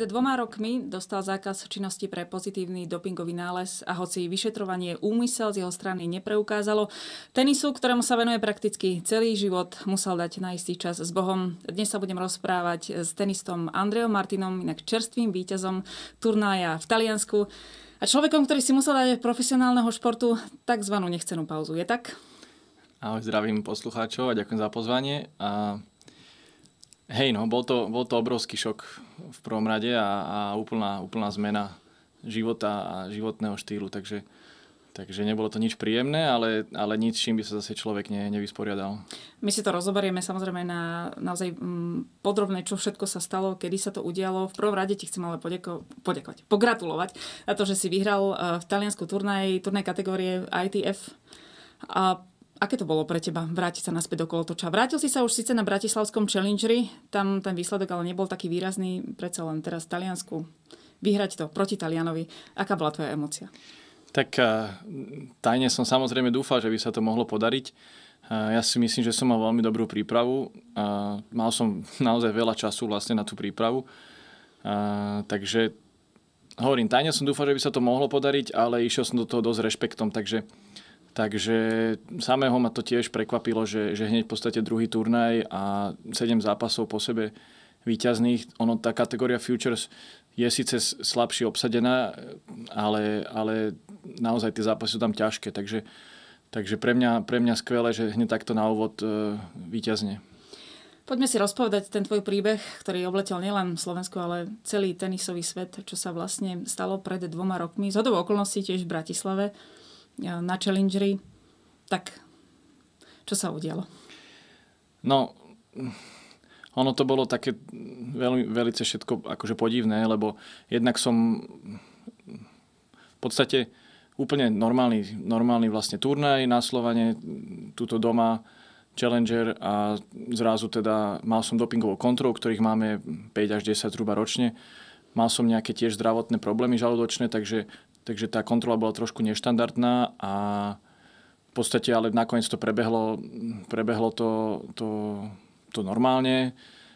Pred dvoma rokmi dostal zákaz činnosti pre pozitívny dopingový nález a hoci vyšetrovanie úmysel z jeho strany nepreukázalo, tenisu, ktorému sa venuje prakticky celý život, musel dať na istý čas s Bohom. Dnes sa budem rozprávať s tenistom Andreom Martinom, inak čerstvým víťazom turnaja v Taliansku a človekom, ktorý si musel dať profesionálneho športu tzv. nechcenú pauzu. Je tak? Ahoj, zdravím poslucháčov a ďakujem za pozvanie. A Hej, no, bol to, bol to obrovský šok v prvom rade a, a úplná, úplná zmena života a životného štýlu, takže, takže nebolo to nič príjemné, ale, ale nič, čím by sa zase človek ne, nevysporiadal. My si to rozoberieme samozrejme na naozaj mm, podrobné, čo všetko sa stalo, kedy sa to udialo. V prvom rade ti chcem ale podeko, podekovať, pogratulovať za to, že si vyhral eh, v taliansku turnaj, turnaj kategórie ITF. A Aké to bolo pre teba vrátiť sa naspäť do kolotoča? Vrátil si sa už síce na Bratislavskom Challengeri, tam ten výsledok ale nebol taký výrazný, predsa len teraz v Taliansku. Vyhrať to proti Talianovi. Aká bola tvoja emocia? Tak eh, tajne som samozrejme dúfal, že by sa to mohlo podariť. Eh, ja si myslím, že som mal veľmi dobrú prípravu. Eh, mal som naozaj veľa času vlastne na tú prípravu. Takže hovorím, tajne som dúfal, že by sa to mohlo podariť, ale išiel som do toho dosť rešpektom, takže Takže samého ma to tiež prekvapilo, že, že hneď v podstate druhý turnaj a 7 zápasov po sebe výťazných. Ono, tá kategória Futures je síce slabšie obsadená, ale, ale naozaj tie zápasy sú tam ťažké. Takže, takže pre, mňa, pre mňa skvelé, že hneď takto na úvod e, výťazne. Poďme si rozpovedať ten tvoj príbeh, ktorý obletel nielen Slovensku, ale celý tenisový svet, čo sa vlastne stalo pred dvoma rokmi. Z okolností tiež v Bratislave na challengeri, Tak čo sa udialo? No, ono to bolo také veľmi, velice všetko akože podivné, lebo jednak som v podstate úplne normálny, normálny vlastne turnaj na Slovanie, túto doma, Challenger a zrazu teda mal som dopingovú kontrolu, ktorých máme 5 až 10 zhruba ročne. Mal som nejaké tiež zdravotné problémy žalúdočné, takže Takže tá kontrola bola trošku neštandardná a v podstate ale nakoniec to prebehlo, prebehlo to, to, to normálne.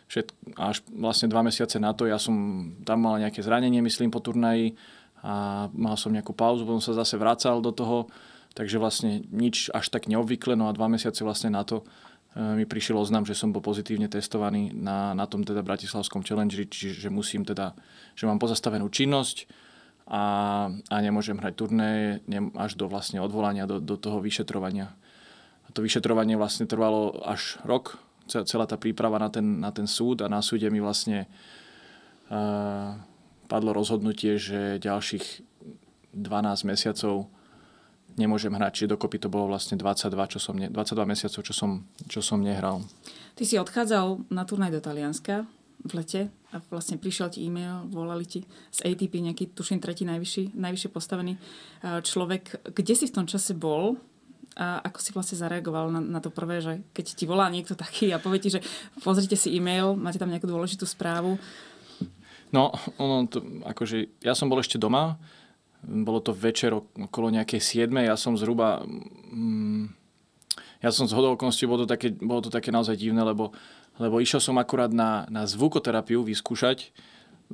Všet, až vlastne dva mesiace na to, ja som tam mal nejaké zranenie, myslím, po turnaji a mal som nejakú pauzu, potom sa zase vracal do toho, takže vlastne nič až tak neobvykle, no a dva mesiace vlastne na to e, mi prišiel oznam, že som bol pozitívne testovaný na, na tom teda Bratislavskom challenge, čiže musím teda, že mám pozastavenú činnosť, a, a nemôžem hrať turné až do vlastne odvolania, do, do toho vyšetrovania. A to vyšetrovanie vlastne trvalo až rok, celá tá príprava na ten, na ten súd a na súde mi vlastne uh, padlo rozhodnutie, že ďalších 12 mesiacov nemôžem hrať, čiže dokopy to bolo vlastne 22, čo som ne, 22 mesiacov, čo som, čo som nehral. Ty si odchádzal na turnaj do Talianska, v lete a vlastne prišiel ti e-mail, volali ti z ATP nejaký, tuším, tretí najvyšší, najvyššie postavený e, človek. Kde si v tom čase bol? A ako si vlastne zareagoval na, na to prvé, že keď ti volá niekto taký a povie ti, že pozrite si e-mail, máte tam nejakú dôležitú správu? No, ono, to, akože, ja som bol ešte doma, bolo to večer okolo nejakej 7. Ja som zhruba... Mm, ja som z hodou bolo to, také, bolo to také naozaj divné, lebo lebo išiel som akurát na, na zvukoterapiu vyskúšať.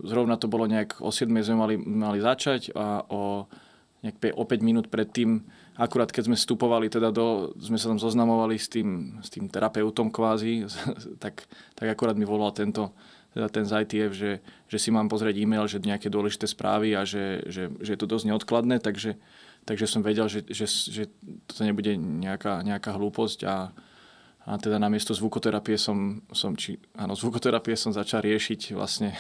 Zrovna to bolo nejak o 7 sme mali, mali začať a o, nejak o 5 minút predtým, akurát keď sme vstupovali, teda do, sme sa tam zoznamovali s tým, s tým terapeutom kvázi, tak, tak akurát mi volal tento, teda ten z ITF, že, že si mám pozrieť e-mail, že nejaké dôležité správy a že, že, že je to dosť neodkladné, takže, takže som vedel, že, že, že to nebude nejaká, nejaká hlúposť a, a teda namiesto zvukoterapie som, som či, áno, zvukoterapie som začal riešiť vlastne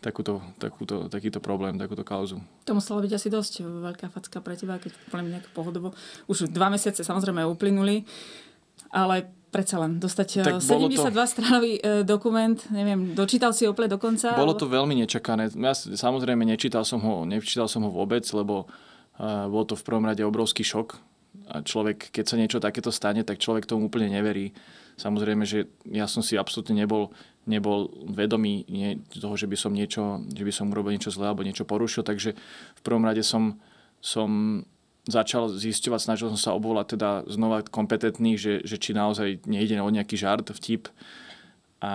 takúto, takúto, takýto problém, takúto kauzu. To muselo byť asi dosť veľká facka pre teba, keď poviem nejak pohodovo. Už dva mesiace samozrejme uplynuli, ale predsa len dostať tak 72 eh, to... stranový eh, dokument, neviem, dočítal si ho úplne dokonca? Bolo ale... to veľmi nečakané. Ja samozrejme nečítal som ho, nečítal som ho vôbec, lebo eh, bol to v prvom rade obrovský šok a človek, keď sa niečo takéto stane, tak človek tomu úplne neverí. Samozrejme, že ja som si absolútne nebol, nebol vedomý nie, toho, že by som niečo, že by som urobil niečo zlé alebo niečo porušil, takže v prvom rade som, som začal zisťovať, snažil som sa obvolať teda znova kompetentných, že, že či naozaj nejde o nejaký žart, vtip. A,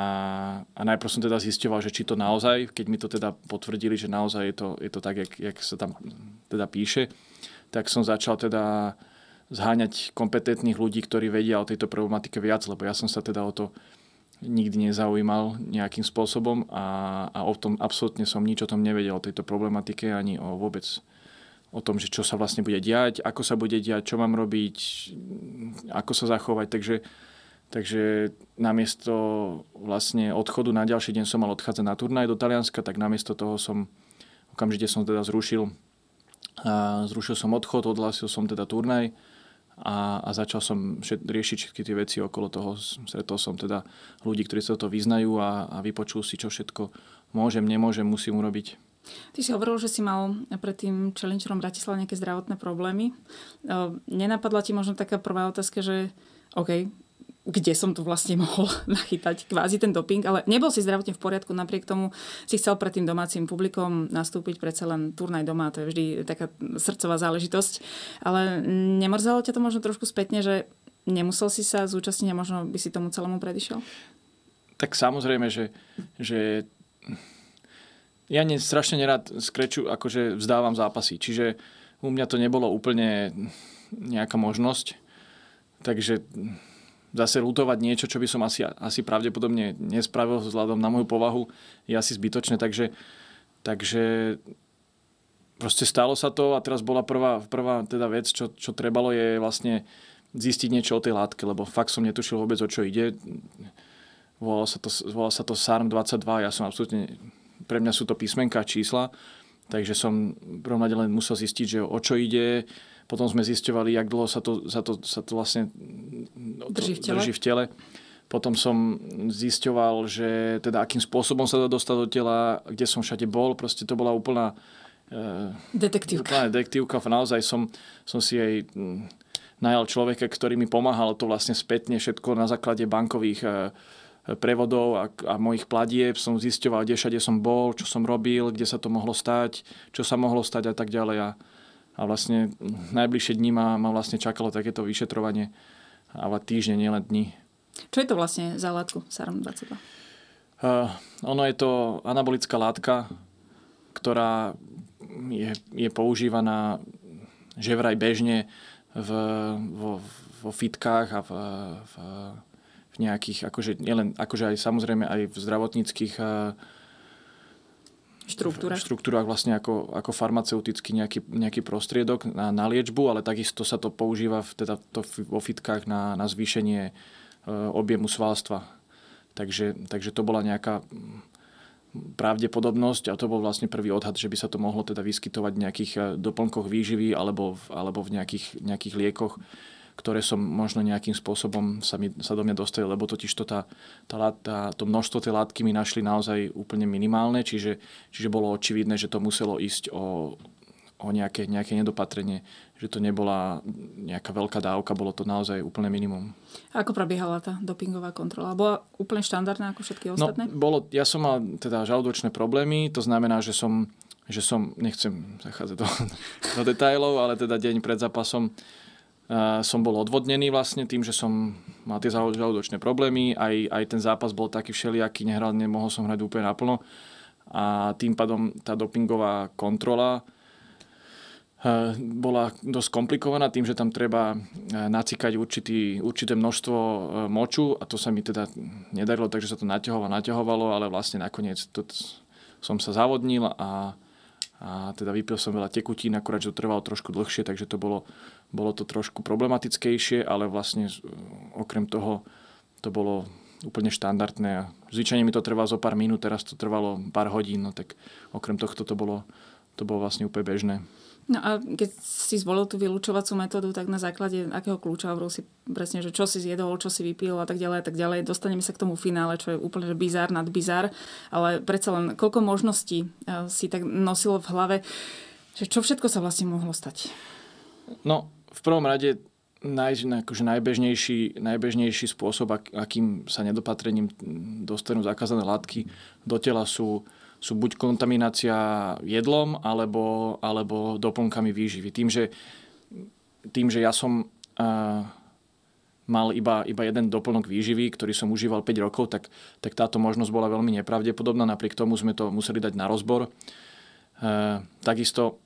a najprv som teda zisťoval, že či to naozaj, keď mi to teda potvrdili, že naozaj je to, je to tak, jak, jak sa tam teda píše, tak som začal teda zháňať kompetentných ľudí, ktorí vedia o tejto problematike viac, lebo ja som sa teda o to nikdy nezaujímal nejakým spôsobom a, a o tom absolútne som nič o tom nevedel, o tejto problematike ani o vôbec o tom, že čo sa vlastne bude diať, ako sa bude diať, čo mám robiť, ako sa zachovať. Takže, takže namiesto vlastne odchodu na ďalší deň som mal odchádzať na turnaj do Talianska, tak namiesto toho som okamžite som teda zrušil, a zrušil som odchod, odhlásil som teda turnaj a, a začal som šet, riešiť všetky tie veci okolo toho. Sretol som teda ľudí, ktorí sa to vyznajú a, a vypočul si, čo všetko môžem, nemôžem, musím urobiť. Ty si hovoril, že si mal pred tým challengerom Bratislava nejaké zdravotné problémy. Ehm, nenapadla ti možno taká prvá otázka, že OK, kde som tu vlastne mohol nachytať kvázi ten doping, ale nebol si zdravotne v poriadku, napriek tomu si chcel pred tým domácim publikom nastúpiť predsa len turnaj doma, to je vždy taká srdcová záležitosť, ale nemrzelo ťa to možno trošku spätne, že nemusel si sa zúčastniť a možno by si tomu celému predišiel? Tak samozrejme, že, že ja ne, strašne nerad skreču, akože vzdávam zápasy, čiže u mňa to nebolo úplne nejaká možnosť, takže zase lutovať niečo, čo by som asi, asi pravdepodobne nespravil vzhľadom na moju povahu, je asi zbytočné. Takže, takže proste stalo sa to a teraz bola prvá, prvá teda vec, čo, čo trebalo je vlastne zistiť niečo o tej látke, lebo fakt som netušil vôbec, o čo ide. Volalo sa to, volalo sa to SARM 22, ja som absolútne, pre mňa sú to písmenka, čísla, takže som v prvom len musel zistiť, že o čo ide, potom sme zisťovali, jak dlho sa to, sa to, sa to vlastne no, drží v tele. Drží v tele. Potom som zisťoval, že teda akým spôsobom sa to dostať do tela, kde som všade bol. Proste to bola úplná... E, detektívka. Úplná detektívka. Naozaj som, som si aj hm, najal človeka, ktorý mi pomáhal to vlastne spätne všetko na základe bankových e, prevodov a, a mojich platieb. Som zisťoval, kde všade som bol, čo som robil, kde sa to mohlo stať, čo sa mohlo stať a tak ďalej. A, a vlastne najbližšie dni ma, ma vlastne čakalo takéto vyšetrovanie, ale týždeň, nielen dní. Čo je to vlastne za látku SARM 22? Uh, ono je to anabolická látka, ktorá je, je používaná že vraj bežne v, vo, vo fitkách a v, v, v nejakých, akože, nielen, akože aj samozrejme aj v zdravotníckých uh, štruktúrach. štruktúrach vlastne ako, ako farmaceutický nejaký, nejaký prostriedok na, na liečbu, ale takisto sa to používa v, teda to vo fitkách na, na zvýšenie e, objemu svalstva. Takže, takže to bola nejaká mm, pravdepodobnosť a to bol vlastne prvý odhad, že by sa to mohlo teda vyskytovať v nejakých e, doplnkoch výživy alebo, v, alebo v nejakých, nejakých liekoch ktoré som možno nejakým spôsobom sa, mi, sa do mňa dostali, lebo totiž to, tá, tá, tá, to množstvo tej látky mi našli naozaj úplne minimálne, čiže, čiže bolo očividné, že to muselo ísť o, o nejaké, nejaké nedopatrenie, že to nebola nejaká veľká dávka, bolo to naozaj úplne minimum. A ako prebiehala tá dopingová kontrola? Bola úplne štandardná ako všetky no, ostatné? No, bolo, ja som mal teda žalúdočné problémy, to znamená, že som že som, nechcem zachádzať do, do detajlov, ale teda deň pred zápasom som bol odvodnený vlastne tým, že som mal tie žalúdočné problémy, aj, aj ten zápas bol taký všelijaký, nehral, nemohol som hrať úplne naplno a tým pádom tá dopingová kontrola e, bola dosť komplikovaná tým, že tam treba e, nacikať určitý, určité množstvo e, moču a to sa mi teda nedarilo, takže sa to naťahovalo, naťahovalo, ale vlastne nakoniec to, som sa zavodnil a, a teda vypil som veľa tekutín, akurát, že to trvalo trošku dlhšie, takže to bolo bolo to trošku problematickejšie, ale vlastne okrem toho to bolo úplne štandardné. A zvyčajne mi to trvalo zo pár minút, teraz to trvalo pár hodín, no tak okrem tohto to bolo, to bolo vlastne úplne bežné. No a keď si zvolil tú vylúčovacú metódu, tak na základe akého kľúča hovoril si presne, že čo si zjedol, čo si vypil a tak ďalej a tak ďalej. Dostaneme sa k tomu finále, čo je úplne bizár nad bizár, ale predsa len koľko možností eh, si tak nosilo v hlave, že čo všetko sa vlastne mohlo stať? No, v prvom rade naj, akože najbežnejší, najbežnejší spôsob, ak, akým sa nedopatrením dostanú zakázané látky do tela sú, sú buď kontaminácia jedlom alebo, alebo doplnkami výživy. Tým, že, tým, že ja som uh, mal iba, iba jeden doplnok výživy, ktorý som užíval 5 rokov, tak, tak táto možnosť bola veľmi nepravdepodobná. Napriek tomu sme to museli dať na rozbor. Uh, takisto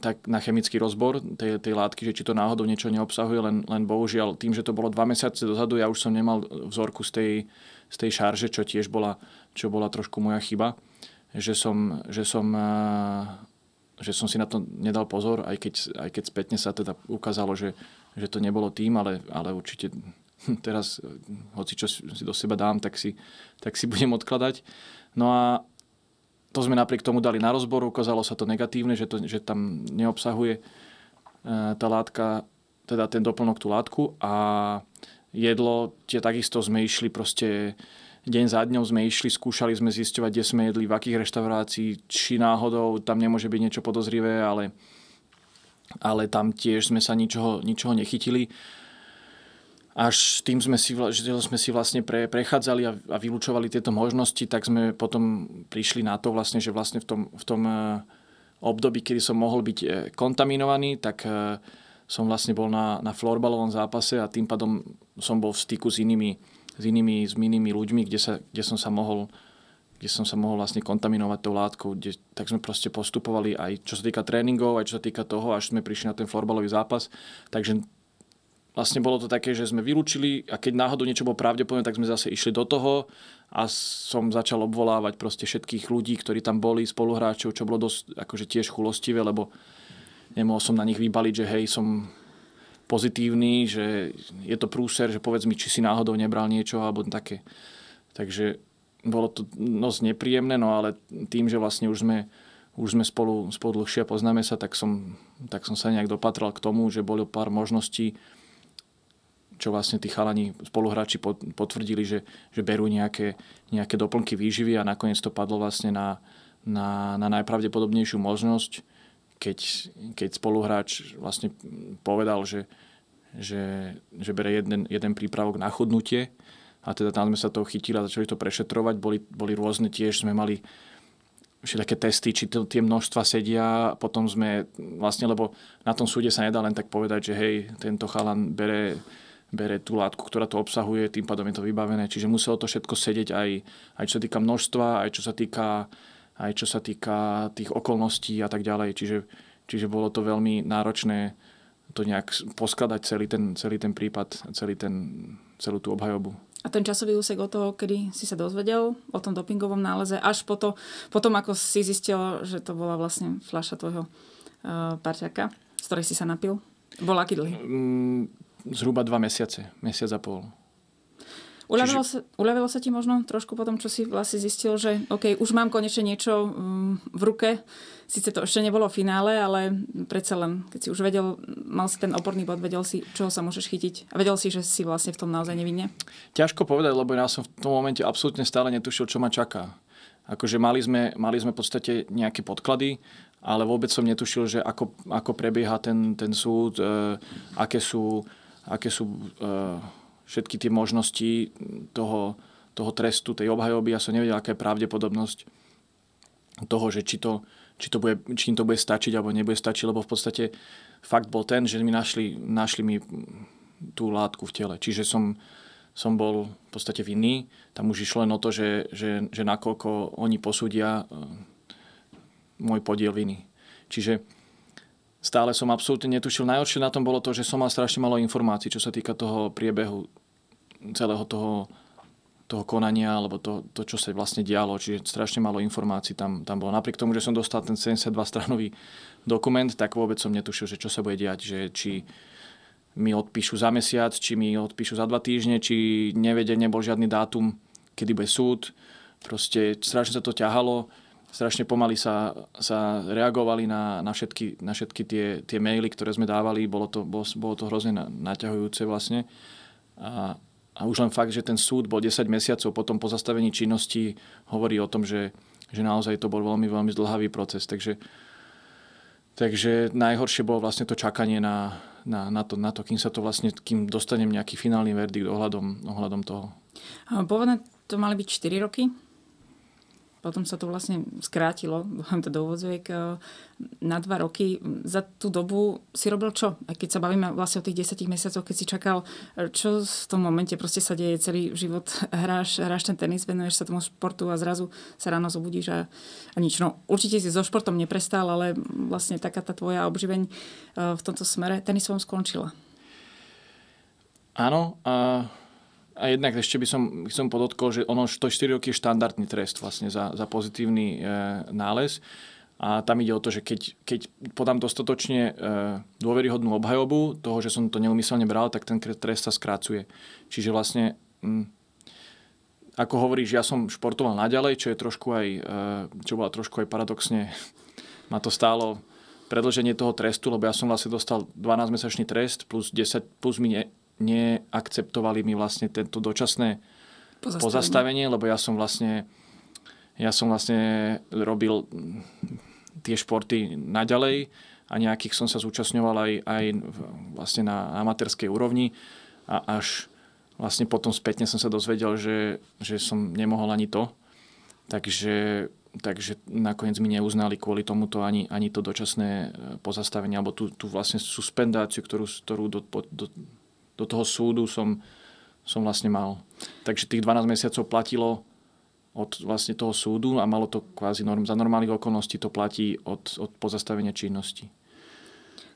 tak na chemický rozbor tej, tej látky, že či to náhodou niečo neobsahuje, len, len bohužiaľ tým, že to bolo dva mesiace dozadu, ja už som nemal vzorku z tej, z tej šarže, čo tiež bola, čo bola trošku moja chyba, že som, že som, eh, že som si na to nedal pozor, aj keď, aj keď spätne sa teda ukázalo, že, že to nebolo tým, ale, ale určite teraz, eh, hoci čo si do seba dám, tak si, tak si budem odkladať. No a, to sme napriek tomu dali na rozbor, ukázalo sa to negatívne, že, to, že tam neobsahuje e, tá látka, teda ten doplnok tú látku a jedlo, tie takisto sme išli proste deň za dňom sme išli, skúšali sme zisťovať, kde sme jedli, v akých reštaurácií, či náhodou tam nemôže byť niečo podozrivé, ale, ale tam tiež sme sa ničoho, ničoho nechytili až tým, sme si, že sme si vlastne pre, prechádzali a, a vylúčovali tieto možnosti, tak sme potom prišli na to vlastne, že vlastne v tom, v tom eh, období, kedy som mohol byť eh, kontaminovaný, tak eh, som vlastne bol na, na florbalovom zápase a tým pádom som bol v styku s inými, s inými, s inými ľuďmi, kde, sa, kde som sa mohol kde som sa mohol vlastne kontaminovať tou látkou. Kde, tak sme proste postupovali aj čo sa týka tréningov, aj čo sa týka toho, až sme prišli na ten florbalový zápas. Takže vlastne bolo to také, že sme vylúčili a keď náhodou niečo bolo pravdepodobné, tak sme zase išli do toho a som začal obvolávať proste všetkých ľudí, ktorí tam boli, spoluhráčov, čo bolo dosť akože tiež chulostivé, lebo nemohol som na nich vybaliť, že hej, som pozitívny, že je to prúser, že povedz mi, či si náhodou nebral niečo alebo také. Takže bolo to dosť nepríjemné, no ale tým, že vlastne už sme už sme spolu, spolu dlhšie poznáme sa, tak som, tak som sa nejak dopatral k tomu, že boli pár možností, čo vlastne tí chalani spoluhráči potvrdili, že, že berú nejaké, nejaké doplnky výživy a nakoniec to padlo vlastne na, na, na najpravdepodobnejšiu možnosť, keď, keď spoluhráč vlastne povedal, že, že, že bere jeden, jeden prípravok na chodnutie. a teda tam sme sa toho chytili a začali to prešetrovať. Boli, boli rôzne tiež, sme mali všetké testy, či to, tie množstva sedia, potom sme vlastne, lebo na tom súde sa nedá len tak povedať, že hej, tento chalan bere bere tú látku, ktorá to obsahuje, tým pádom je to vybavené. Čiže muselo to všetko sedieť aj, aj čo sa týka množstva, aj čo sa týka, aj čo sa týka tých okolností a tak ďalej. Čiže, čiže bolo to veľmi náročné to nejak poskladať celý ten, celý ten prípad, celý ten, celú tú obhajobu. A ten časový úsek od toho, kedy si sa dozvedel o tom dopingovom náleze, až po to, potom, ako si zistil, že to bola vlastne fľaša tvojho uh, parťaka, z ktorej si sa napil? Bol aký dlhý? Mm, zhruba dva mesiace, mesiac a pol. Uľavilo, Čiže... sa, uľavilo sa ti možno trošku potom, čo si vlastne zistil, že OK, už mám konečne niečo mm, v ruke. Sice to ešte nebolo v finále, ale predsa len, keď si už vedel, mal si ten oporný bod, vedel si, čoho sa môžeš chytiť a vedel si, že si vlastne v tom naozaj nevinne? Ťažko povedať, lebo ja som v tom momente absolútne stále netušil, čo ma čaká. Akože mali sme, mali sme v podstate nejaké podklady, ale vôbec som netušil, že ako, ako prebieha ten, ten súd, e, aké sú aké sú e, všetky tie možnosti toho, toho trestu, tej obhajoby. Ja som nevedel, aká je pravdepodobnosť toho, že či, to, či, to bude, či im to bude stačiť alebo nebude stačiť, lebo v podstate fakt bol ten, že mi našli, našli mi tú látku v tele. Čiže som, som bol v podstate vinný. Tam už išlo len o to, že, že, že nakoľko oni posúdia e, môj podiel viny. Čiže stále som absolútne netušil. Najhoršie na tom bolo to, že som mal strašne malo informácií, čo sa týka toho priebehu celého toho, toho konania, alebo to, to, čo sa vlastne dialo. Čiže strašne malo informácií tam, tam bolo. Napriek tomu, že som dostal ten 72-stranový dokument, tak vôbec som netušil, že čo sa bude diať, že či mi odpíšu za mesiac, či mi odpíšu za dva týždne, či nevede, nebol žiadny dátum, kedy bude súd. Proste strašne sa to ťahalo strašne pomaly sa, sa reagovali na, na všetky, na všetky tie, tie maily, ktoré sme dávali. Bolo to, bolo, bolo to hrozne naťahujúce vlastne. A, a už len fakt, že ten súd bol 10 mesiacov potom po zastavení činnosti, hovorí o tom, že, že naozaj to bol veľmi, veľmi zdlhavý proces. Takže, takže najhoršie bolo vlastne to čakanie na, na, na, to, na to, kým sa to vlastne, kým dostanem nejaký finálny verdikt ohľadom, ohľadom toho. Pôvodne to mali byť 4 roky, potom sa to vlastne skrátilo, vám to do e, na dva roky. Za tú dobu si robil čo? A keď sa bavíme vlastne o tých 10 mesiacoch, keď si čakal, e, čo v tom momente proste sa deje celý život, hráš, hráš ten tenis, venuješ sa tomu športu a zrazu sa ráno zobudíš a, a nič. No, určite si so športom neprestal, ale vlastne taká tá tvoja obživeň e, v tomto smere tenisom skončila. Áno, a a jednak ešte by som, by som podotkol, že ono to 4 roky je štandardný trest vlastne za, za pozitívny e, nález. A tam ide o to, že keď, keď podám dostatočne e, dôveryhodnú obhajobu toho, že som to neumyselne bral, tak ten trest sa skracuje. Čiže vlastne... m, mm, ako hovoríš, ja som športoval naďalej, čo je trošku aj, e, čo bola trošku aj paradoxne, ma to stálo predlženie toho trestu, lebo ja som vlastne dostal 12-mesačný trest plus 10, plus mi ne, neakceptovali mi vlastne tento dočasné pozastavenie. pozastavenie, lebo ja som vlastne ja som vlastne robil tie športy naďalej a nejakých som sa zúčastňoval aj, aj vlastne na amatérskej úrovni a až vlastne potom spätne som sa dozvedel, že, že som nemohol ani to. Takže, takže nakoniec mi neuznali kvôli tomuto ani, ani to dočasné e, pozastavenie alebo tú, tú vlastne suspendáciu, ktorú, ktorú do, do, do toho súdu som, som vlastne mal. Takže tých 12 mesiacov platilo od vlastne toho súdu a malo to kvázi norm, za normálnych okolností to platí od, od pozastavenia činnosti.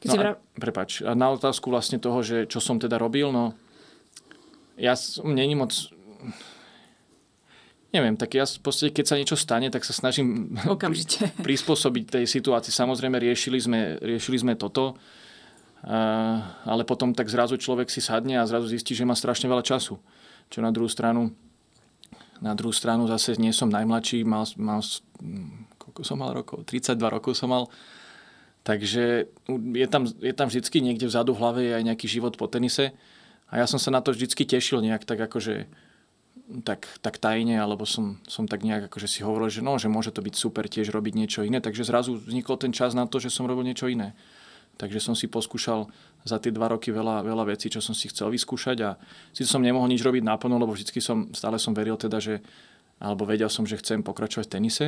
Keď no, si a, prepáč, a na otázku vlastne toho, že čo som teda robil, no ja není moc neviem, tak ja v podstate, keď sa niečo stane, tak sa snažím Okamžite. prispôsobiť tej situácii. Samozrejme, riešili sme, riešili sme toto Eh, ale potom tak zrazu človek si sadne a zrazu zistí, že má strašne veľa času. Čo na druhú stranu, na druhú stranu zase nie som najmladší, mal, mal, koľko som mal rokov? 32 rokov som mal. Takže je tam, je tam vždycky niekde vzadu v hlave aj nejaký život po tenise. A ja som sa na to vždycky tešil nejak tak akože tak, tak tajne, alebo som, som tak nejak akože si hovoril, že no, že môže to byť super tiež robiť niečo iné. Takže zrazu vznikol ten čas na to, že som robil niečo iné. Takže som si poskúšal za tie dva roky veľa, veľa vecí, čo som si chcel vyskúšať a si som nemohol nič robiť naplno, lebo vždy som, stále som veril teda, že alebo vedel som, že chcem pokračovať v tenise,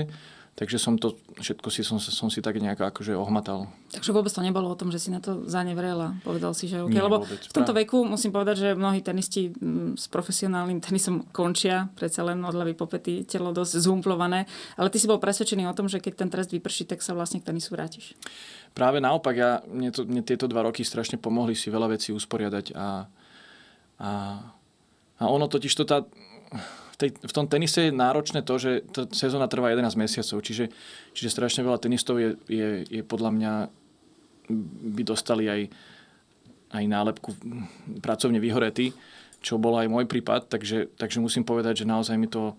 Takže som to, všetko si, som, som si tak nejak akože ohmatal. Takže vôbec to nebolo o tom, že si na to zanevrela. Povedal si, že OK. Nie, lebo vôbec, v tomto práve. veku musím povedať, že mnohí tenisti mm, s profesionálnym tenisom končia. Predsa len hlavy popety, telo dosť zhumplované. Ale ty si bol presvedčený o tom, že keď ten trest vyprší, tak sa vlastne k tenisu vrátiš. Práve naopak, ja, mne, to, mne tieto dva roky strašne pomohli si veľa vecí usporiadať a, a, a ono totiž to tá tej, v tom tenise je náročné to, že tá sezóna trvá 11 mesiacov, čiže, čiže strašne veľa tenistov je, je, je podľa mňa by dostali aj, aj nálepku pracovne vyhorety, čo bol aj môj prípad, takže, takže musím povedať, že naozaj mi to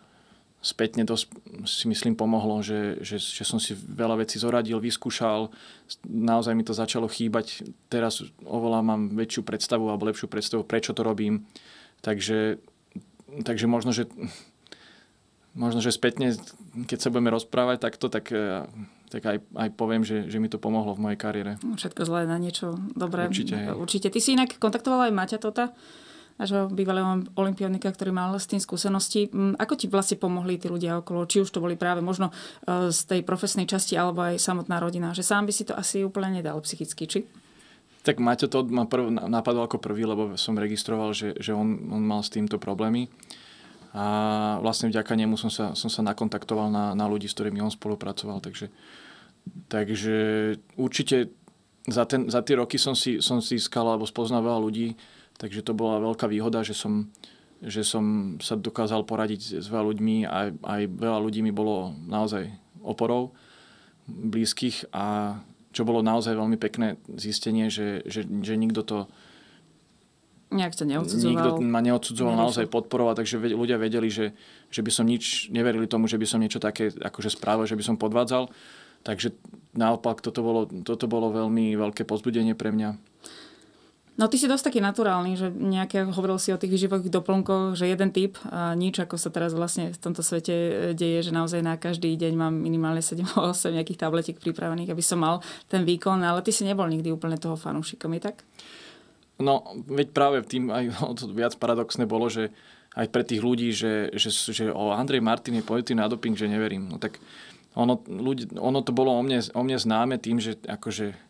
spätne dosť si myslím pomohlo, že, že, že som si veľa vecí zoradil, vyskúšal, naozaj mi to začalo chýbať, teraz oveľa mám väčšiu predstavu alebo lepšiu predstavu, prečo to robím, takže, takže možno, že možno, že spätne, keď sa budeme rozprávať takto, tak, e, tak aj, aj poviem, že, že mi to pomohlo v mojej kariére. No, všetko zlé na niečo dobré. Určite. Hej. Určite. Ty si inak kontaktovala aj Maťa Tota, nášho bývalého olimpionika, ktorý mal s tým skúsenosti. Mm, ako ti vlastne pomohli tí ľudia okolo? Či už to boli práve možno e, z tej profesnej časti, alebo aj samotná rodina? Že sám by si to asi úplne nedal psychicky, či? Tak Maťo to ma prv, napadol ako prvý, lebo som registroval, že, že on, on mal s týmto problémy. A vlastne vďaka nemu som sa, som sa nakontaktoval na, na ľudí, s ktorými on spolupracoval. Takže, takže určite za, ten, za tie roky som si, som si iskal alebo spoznával ľudí, takže to bola veľká výhoda, že som, že som sa dokázal poradiť s veľa ľuďmi a aj veľa ľudí mi bolo naozaj oporou blízkych a čo bolo naozaj veľmi pekné zistenie, že, že, že nikto to nejak sa neodsudzoval. Nikto ma neodsudzoval, Nerešil. naozaj podporoval, takže ľudia vedeli, že, že by som nič, neverili tomu, že by som niečo také akože správal, že by som podvádzal. Takže naopak toto bolo, toto bolo veľmi veľké pozbudenie pre mňa. No ty si dosť taký naturálny, že nejaké, hovoril si o tých výživových doplnkoch, že jeden typ a nič, ako sa teraz vlastne v tomto svete e, deje, že naozaj na každý deň mám minimálne 7-8 nejakých tabletiek pripravených, aby som mal ten výkon, ale ty si nebol nikdy úplne toho fanúšikom, je tak? No, veď práve tým aj viac paradoxné bolo, že aj pre tých ľudí, že, že, že o Andrej Martin je pozitívny na doping, že neverím. No tak ono, ľudí, ono to bolo o mne, o mne známe tým, že akože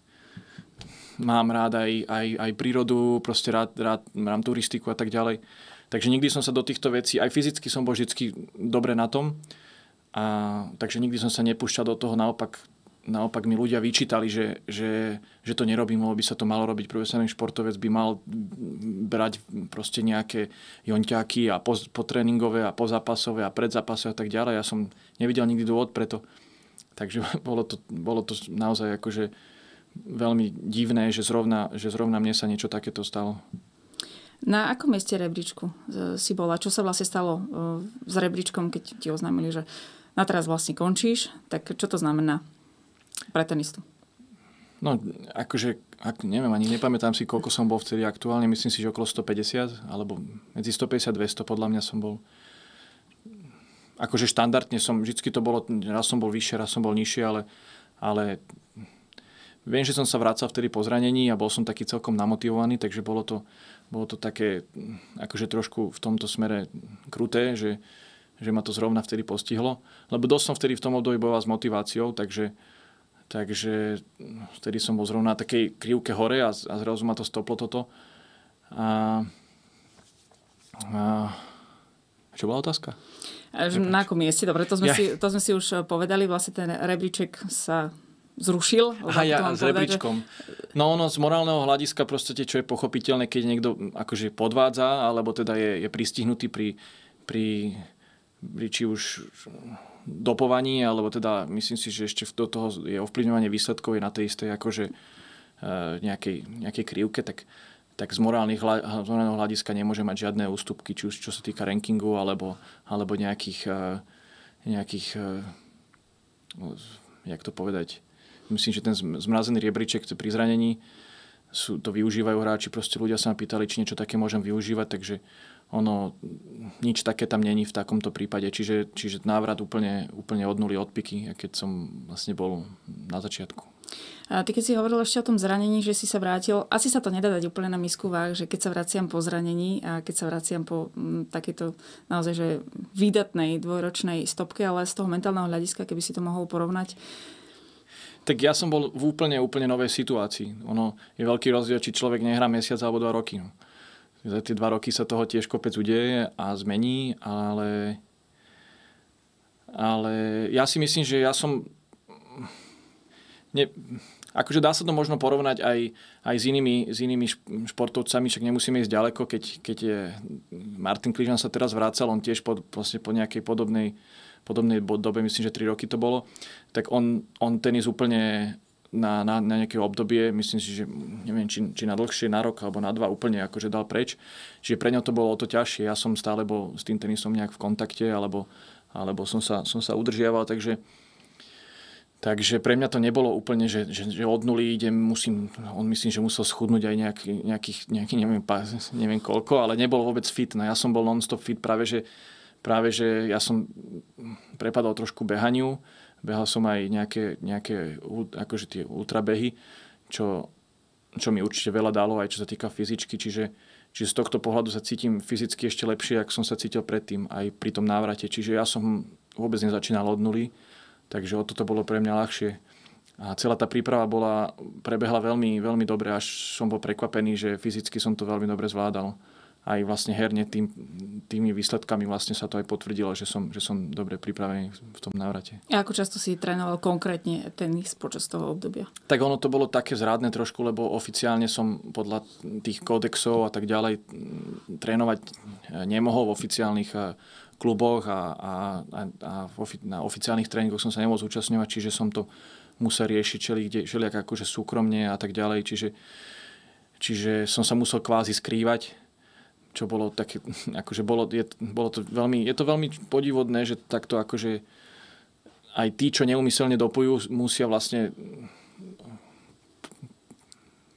mám rád aj, aj, aj prírodu, proste rád, rád mám turistiku a tak ďalej. Takže nikdy som sa do týchto vecí, aj fyzicky som bol vždy dobre na tom, a, takže nikdy som sa nepúšťal do toho, naopak, naopak mi ľudia vyčítali, že, že, že to nerobím, lebo by sa to malo robiť. Profesionálny športovec by mal brať proste nejaké jonťáky a po, potréningové a pozápasové a predzápasové a tak ďalej. Ja som nevidel nikdy dôvod preto. Takže bolo to, bolo to naozaj akože veľmi divné, že zrovna, že zrovna mne sa niečo takéto stalo. Na akom mieste rebríčku si bola? Čo sa vlastne stalo e, s rebríčkom, keď ti oznámili, že na teraz vlastne končíš? Tak čo to znamená pre tenistu? No, akože, ak, neviem, ani nepamätám si, koľko som bol vtedy aktuálne. Myslím si, že okolo 150, alebo medzi 150 a 200 podľa mňa som bol. Akože štandardne som, vždycky to bolo, raz som bol vyššie, raz som bol nižšie, ale, ale Viem, že som sa vracal vtedy po zranení a bol som taký celkom namotivovaný, takže bolo to, bolo to také mm, akože trošku v tomto smere kruté, že, že ma to zrovna vtedy postihlo. Lebo dosť som vtedy v tom období bojoval s motiváciou, takže, takže mm, vtedy som bol zrovna na takej krivke hore a, a zrazu ma to stoplo toto. A, a, čo bola otázka? Na akom mieste? Dobre, to sme, ja. si, to sme si už eh, povedali. Vlastne ten rebríček sa zrušil. Aha, ja s rebríčkom. Že... No ono z morálneho hľadiska proste, čo je pochopiteľné, keď niekto akože podvádza, alebo teda je, je pristihnutý pri, pri, pri či už dopovaní, alebo teda myslím si, že ešte do toho je ovplyvňovanie výsledkov je na tej istej akože e, nejakej, nejakej krivke, tak, tak z, morálnych, z morálneho hľadiska nemôže mať žiadne ústupky, či už čo sa týka rankingu, alebo, alebo nejakých, e, nejakých e, no, jak to povedať, myslím, že ten zmrazený riebriček pri zranení, sú, to využívajú hráči, proste ľudia sa ma pýtali, či niečo také môžem využívať, takže ono, nič také tam není v takomto prípade, čiže, čiže návrat úplne, úplne od nuly odpiky, keď som vlastne bol na začiatku. A ty keď si hovoril ešte o tom zranení, že si sa vrátil, asi sa to nedá dať úplne na misku váh, že keď sa vraciam po zranení a keď sa vraciam po m, mm, takejto naozaj že výdatnej dvojročnej stopke, ale z toho mentálneho hľadiska, keby si to mohol porovnať, tak ja som bol v úplne, úplne novej situácii. Ono je veľký rozdiel, či človek nehrá mesiac alebo dva roky. Za no. tie dva roky sa toho tiež kopec udeje a zmení, ale, ale ja si myslím, že ja som... Ne, akože dá sa to možno porovnať aj, aj s, inými, s inými športovcami, však nemusíme ísť ďaleko, keď, keď je, Martin Kližan sa teraz vracal, on tiež po, po nejakej podobnej podobnej dobe, myslím, že 3 roky to bolo, tak on, on tenis úplne na, na, na nejaké obdobie, myslím si, že neviem, či, či na dlhšie, na rok alebo na dva úplne akože dal preč. Čiže pre ňa to bolo o to ťažšie. Ja som stále bol s tým tenisom nejak v kontakte alebo, alebo som, sa, som sa udržiaval, takže Takže pre mňa to nebolo úplne, že, že, že od nuly idem, musím, on myslím, že musel schudnúť aj nejaký, nejakých, nejaký, neviem, neviem koľko, ale nebol vôbec fit. No ja som bol non-stop fit práve, že práve, že ja som prepadal trošku behaniu, behal som aj nejaké, nejaké akože tie ultrabehy, čo, čo mi určite veľa dalo, aj čo sa týka fyzičky, čiže, čiže z tohto pohľadu sa cítim fyzicky ešte lepšie, ako som sa cítil predtým, aj pri tom návrate, čiže ja som vôbec nezačínal od nuly, takže o toto bolo pre mňa ľahšie. A celá tá príprava bola, prebehla veľmi, veľmi dobre, až som bol prekvapený, že fyzicky som to veľmi dobre zvládal aj vlastne herne tým, tými výsledkami vlastne sa to aj potvrdilo, že som, že som dobre pripravený v tom návrate. A ako často si trénoval konkrétne tenis počas toho obdobia? Tak ono to bolo také zrádne trošku, lebo oficiálne som podľa tých kódexov a tak ďalej mm, trénovať eh, nemohol v oficiálnych eh, kluboch a, a, a, a ofi- na oficiálnych tréningoch som sa nemohol zúčastňovať, čiže som to musel riešiť všelijak, všelijak akože súkromne a tak ďalej, čiže Čiže som sa musel kvázi skrývať čo bolo také, akože bolo, je, bolo to veľmi, je to veľmi podivodné, že takto akože aj tí, čo neumyselne dopujú, musia vlastne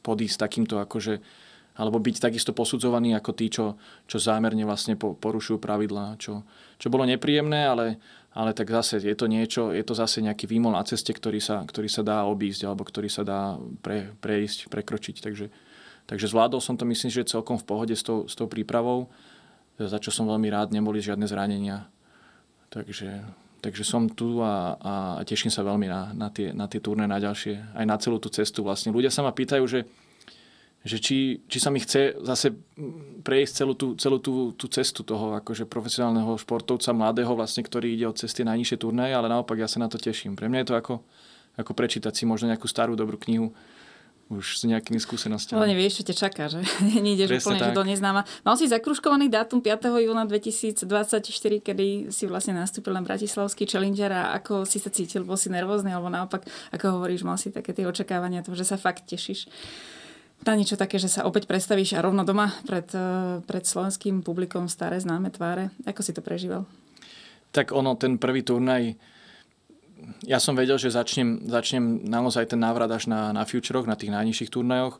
podísť takýmto akože alebo byť takisto posudzovaní ako tí, čo, čo zámerne vlastne porušujú pravidlá, čo, čo bolo nepríjemné, ale, ale tak zase je to niečo, je to zase nejaký výmol na ceste, ktorý sa, ktorý sa dá obísť alebo ktorý sa dá pre, prejsť, prekročiť. Takže, Takže zvládol som to, myslím, že celkom v pohode s tou, s tou prípravou, za čo som veľmi rád, neboli žiadne zranenia. Takže, takže som tu a, a teším sa veľmi na, na, tie, na tie turné, na ďalšie, aj na celú tú cestu vlastne. Ľudia sa ma pýtajú, že, že či, či sa mi chce zase prejsť celú tú, celú tú, tú cestu toho akože profesionálneho športovca, mladého vlastne, ktorý ide od cesty najnižšie turné, turnaje, ale naopak ja sa na to teším. Pre mňa je to ako, ako prečítať si možno nejakú starú dobrú knihu, už s nejakými skúsenostiami. Ale nevieš, čo ťa čaká, že? Nejdeš úplne tak. že do neznáma. Mal si zakruškovaný dátum 5. júna 2024, kedy si vlastne nastúpil na Bratislavský Challenger a ako si sa cítil? Bol si nervózny alebo naopak, ako hovoríš, mal si také tie očakávania, to, že sa fakt tešíš na niečo také, že sa opäť predstavíš a rovno doma pred, eh, pred slovenským publikom staré známe tváre. Ako si to prežíval? Tak ono, ten prvý turnaj ja som vedel, že začnem, začnem naozaj ten návrat až na, na futuroch, na tých najnižších turnajoch.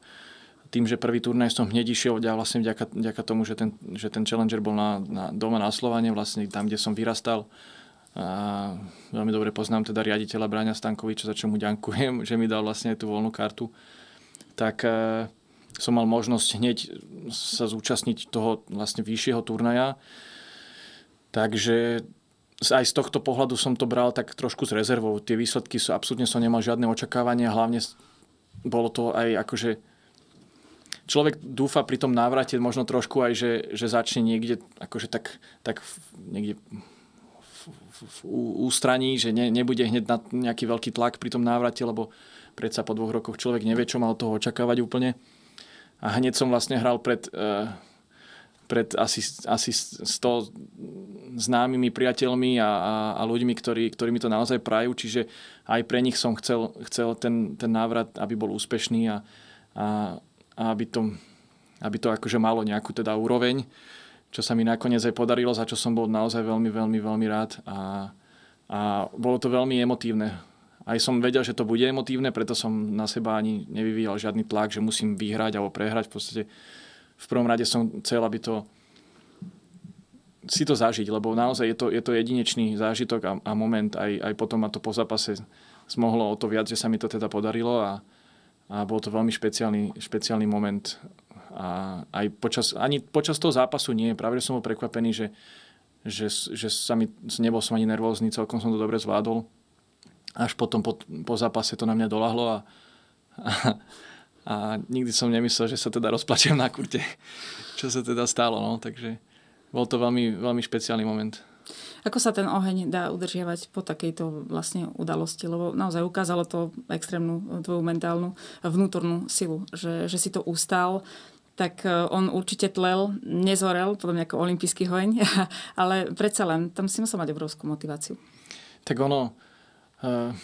Tým, že prvý turnaj som hneď išiel, ja vlastne vďaka, vďaka tomu, že ten, že ten Challenger bol na, na, doma na slovanie, vlastne tam, kde som vyrastal. A veľmi dobre poznám teda riaditeľa Bráňa Stankoviča, za čo mu ďakujem, že mi dal vlastne tú voľnú kartu. Tak e, som mal možnosť hneď sa zúčastniť toho vlastne vyššieho turnaja. Takže aj z tohto pohľadu som to bral tak trošku s rezervou. Tie výsledky sú, absolútne som nemal žiadne očakávania, hlavne bolo to aj akože človek dúfa pri tom návrate možno trošku aj, že, že začne niekde akože tak, tak niekde v ústraní, že ne, nebude hneď na nejaký veľký tlak pri tom návrate, lebo predsa po dvoch rokoch človek nevie, čo mal toho očakávať úplne. A hneď som vlastne hral pred, uh, pred asi, asi 100 známymi priateľmi a, a, a ľuďmi, ktorí, ktorí mi to naozaj prajú, čiže aj pre nich som chcel, chcel ten, ten návrat, aby bol úspešný a, a, a aby, to, aby to akože malo nejakú teda úroveň, čo sa mi nakoniec aj podarilo, za čo som bol naozaj veľmi, veľmi, veľmi rád a, a bolo to veľmi emotívne aj som vedel, že to bude emotívne, preto som na seba ani nevyvíjal žiadny tlak, že musím vyhrať alebo prehrať. V podstate v prvom rade som chcel, aby to si to zažiť, lebo naozaj je to, je to jedinečný zážitok a, a moment. Aj, aj potom ma to po zápase zmohlo o to viac, že sa mi to teda podarilo a, a bol to veľmi špeciálny, špeciálny moment. A aj počas, ani počas toho zápasu nie. Práve že som bol prekvapený, že, že, že sa mi, nebol som ani nervózny, celkom som to dobre zvládol. Až potom po, po zápase to na mňa dolahlo a, a a nikdy som nemyslel, že sa teda rozplačem na kurte, čo sa teda stalo, no, takže bol to veľmi, veľmi špeciálny moment. Ako sa ten oheň dá udržiavať po takejto vlastne udalosti? Lebo naozaj ukázalo to extrémnu eh, tvoju mentálnu eh, vnútornú silu, že, že si to ustal, tak eh, on určite tlel, nezorel, podľa mňa ako olimpijský hoň, ale predsa len, tam si musel mať obrovskú motiváciu. Tak ono, uh,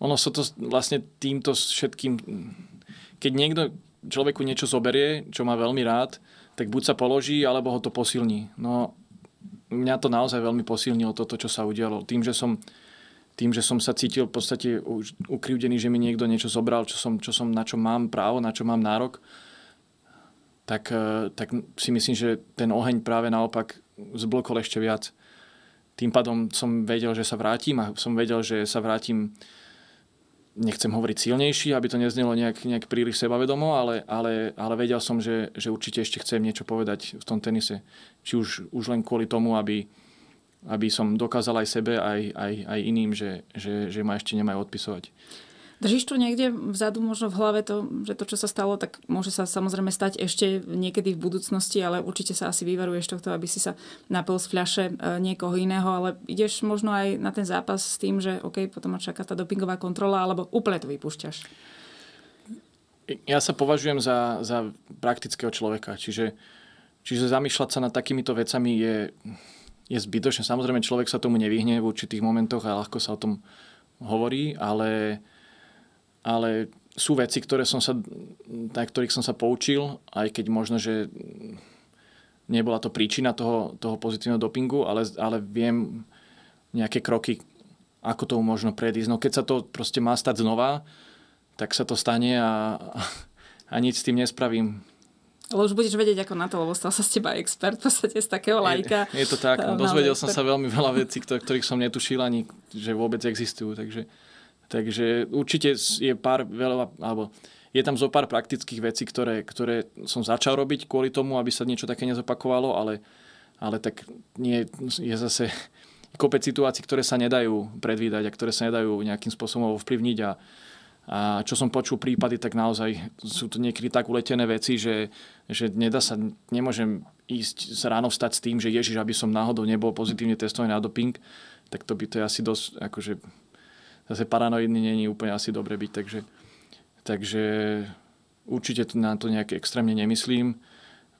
ono sa so to vlastne týmto všetkým keď niekto človeku niečo zoberie, čo má veľmi rád, tak buď sa položí, alebo ho to posilní. No, mňa to naozaj veľmi posilnilo toto, čo sa udialo. Tým, že som, tým, že som sa cítil v podstate už ukrivdený, že mi niekto niečo zobral, čo som, čo som, na čo mám právo, na čo mám nárok, tak, e, tak si myslím, že ten oheň práve naopak zblokol ešte viac. Tým pádom som vedel, že sa vrátim a som vedel, že sa vrátim nechcem hovoriť silnejší, aby to neznelo nejak, nejak príliš sebavedomo, ale, ale, ale vedel som, že, že určite ešte chcem niečo povedať v tom tenise. Či už, už len kvôli tomu, aby, aby som dokázal aj sebe, aj, aj, aj iným, že, že, že ma ešte nemajú odpisovať. Držíš tu niekde vzadu možno v hlave to, že to, čo sa stalo, tak môže sa samozrejme stať ešte niekedy v budúcnosti, ale určite sa asi vyvaruješ tohto, aby si sa napil z fľaše e, niekoho iného, ale ideš možno aj na ten zápas s tým, že OK, potom ma čaká tá dopingová kontrola, alebo úplne to vypúšťaš. Ja sa považujem za, za praktického človeka, čiže, čiže zamýšľať sa nad takýmito vecami je, je zbytočné. Samozrejme, človek sa tomu nevyhne v určitých momentoch a ľahko sa o tom hovorí, ale ale sú veci, ktoré som sa, na ktorých som sa poučil, aj keď možno, že nebola to príčina toho, toho pozitívneho dopingu, ale, ale viem nejaké kroky, ako to možno predísť. No keď sa to proste má stať znova, tak sa to stane a, a nič s tým nespravím. Ale už budeš vedieť ako na to, lebo stal sa z teba expert, v podstate z takého lajka. Je, je to tak, no, dozvedel expert. som sa veľmi veľa vecí, ktorých som netušil ani, že vôbec existujú, takže... Takže určite je pár veľa, alebo je tam zo pár praktických vecí, ktoré, ktoré som začal robiť kvôli tomu, aby sa niečo také nezopakovalo, ale, ale tak nie, je zase kopec situácií, ktoré sa nedajú predvídať a ktoré sa nedajú nejakým spôsobom ovplyvniť a, a čo som počul prípady, tak naozaj sú to niekedy tak uletené veci, že, že nedá sa, nemôžem ísť ráno vstať s tým, že Ježiš, aby som náhodou nebol pozitívne testovaný na doping, tak to by to je asi dosť akože zase paranoidný není úplne asi dobre byť, takže, takže určite na to nejak extrémne nemyslím,